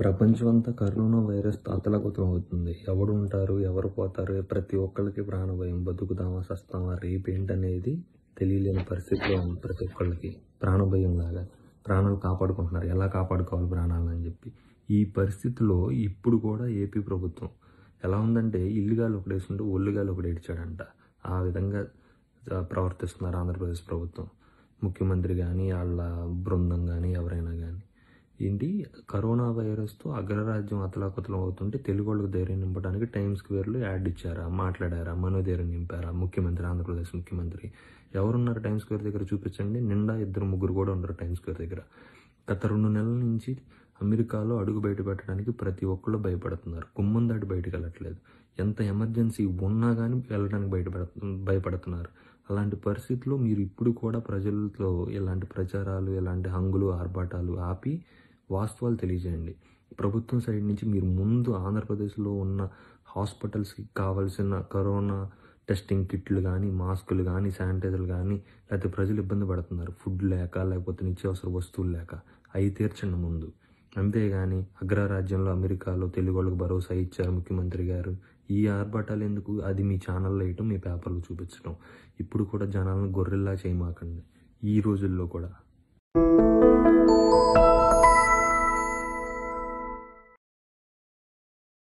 ప్రపంచమంతా corona virus అతలకుతం అవుతుంది ఎవడు ఉంటారు ఎవరు పోతారు ప్రతి ఒక్కరికి ప్రాణ భయం బతుకుదామా సస్తామా రేపేంటనేది తెలియలేని పరిస్థితిలో ఉంది ప్రతి ఒక్కళ్ళకి ప్రాణ భయం లాగా ప్రాణాలు కాపాడుకుంటున్నారు ఎలా కాపాడుకోవాలి ప్రాణాలు అని చెప్పి ఈ పరిస్థితిలో ఇప్పుడు కూడా ఏపీ ప్రభుత్వం ఎలా ఉందంటే ఇల్లుగాలు ఒకడేసుంటే ఒళ్ళుగాలు ఒకటి ఏడ్చాడంట ఆ విధంగా ప్రవర్తిస్తున్నారు ఆంధ్రప్రదేశ్ ప్రభుత్వం ముఖ్యమంత్రి కానీ వాళ్ళ బృందం కానీ ఏంటి కరోనా వైరస్తో అగ్రరాజ్యం అతలాకుతలం అవుతుంటే తెలుగు వాళ్ళకు ధైర్యం నింపడానికి టైమ్ స్క్వేర్లో యాడ్ ఇచ్చారా మాట్లాడారా మనోధైర్యం నింపారా ముఖ్యమంత్రి ఆంధ్రప్రదేశ్ ముఖ్యమంత్రి ఎవరున్నారు టైమ్ స్క్వేర్ దగ్గర చూపించండి నిండా ఇద్దరు ముగ్గురు కూడా ఉన్నారు టైమ్ స్క్వేర్ దగ్గర గత రెండు నెలల నుంచి అమెరికాలో అడుగు బయట పెట్టడానికి ప్రతి ఒక్కళ్ళు భయపడుతున్నారు గుమ్మం దాటి బయటకు వెళ్ళట్లేదు ఎంత ఎమర్జెన్సీ ఉన్నా కానీ వెళ్ళడానికి బయట భయపడుతున్నారు అలాంటి పరిస్థితుల్లో మీరు ఇప్పుడు కూడా ప్రజలతో ఇలాంటి ప్రచారాలు ఇలాంటి హంగులు ఆర్భాటాలు ఆపి వాస్తవాలు తెలియజేయండి ప్రభుత్వం సైడ్ నుంచి మీరు ముందు ఆంధ్రప్రదేశ్లో ఉన్న హాస్పిటల్స్కి కావాల్సిన కరోనా టెస్టింగ్ కిట్లు కానీ మాస్కులు కానీ శానిటైజర్లు కానీ లేకపోతే ప్రజలు ఇబ్బంది పడుతున్నారు ఫుడ్ లేక లేకపోతే నిత్యావసర వస్తువులు లేక అవి తీర్చండి ముందు అంతేగాని అగ్రరాజ్యంలో అమెరికాలో తెలుగు వాళ్ళకు భరోసా ఇచ్చారు ముఖ్యమంత్రి గారు ఈ ఆర్భాటాలు ఎందుకు అది మీ ఛానల్లో వేయటం మీ పేపర్లో చూపించడం ఇప్పుడు కూడా జనాలను గొర్రెల్లా చేయమాకండి ఈ రోజుల్లో కూడా